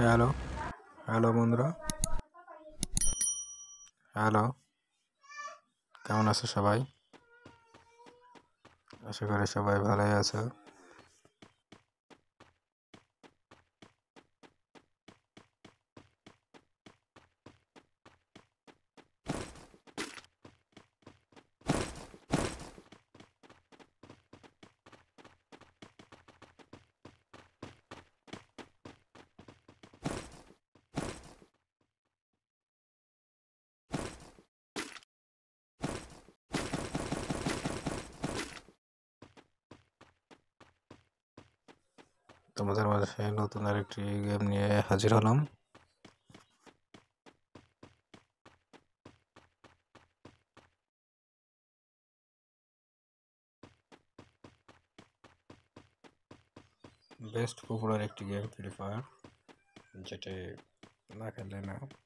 hello hello বন্ধুরা hello কেমন আছো সবাই আশা করি সবাই ভালোই আছো তোমাদের মাঝে নতুন আরেকটি গেম নিয়ে হাজির হলাম বেস্ট পপুলার একটি গেম ফ্রি ফায়ার যেটি না খেলে না